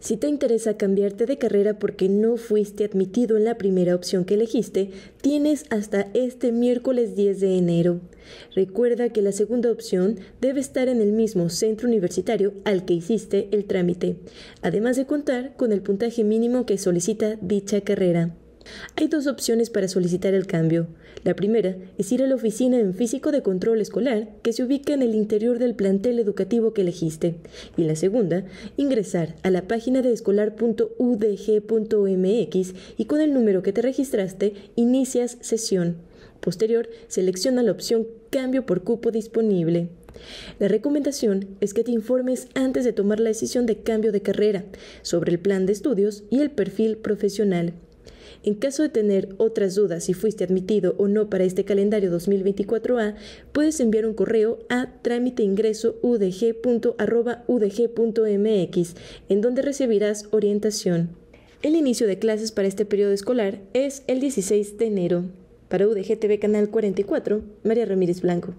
Si te interesa cambiarte de carrera porque no fuiste admitido en la primera opción que elegiste, tienes hasta este miércoles 10 de enero. Recuerda que la segunda opción debe estar en el mismo centro universitario al que hiciste el trámite, además de contar con el puntaje mínimo que solicita dicha carrera. Hay dos opciones para solicitar el cambio. La primera es ir a la oficina en físico de control escolar que se ubica en el interior del plantel educativo que elegiste. Y la segunda, ingresar a la página de escolar.udg.mx y con el número que te registraste inicias sesión. Posterior, selecciona la opción Cambio por cupo disponible. La recomendación es que te informes antes de tomar la decisión de cambio de carrera sobre el plan de estudios y el perfil profesional. En caso de tener otras dudas si fuiste admitido o no para este calendario 2024A, puedes enviar un correo a trámiteingresoudg.udg.mx, en donde recibirás orientación. El inicio de clases para este periodo escolar es el 16 de enero. Para UDG Canal 44, María Ramírez Blanco.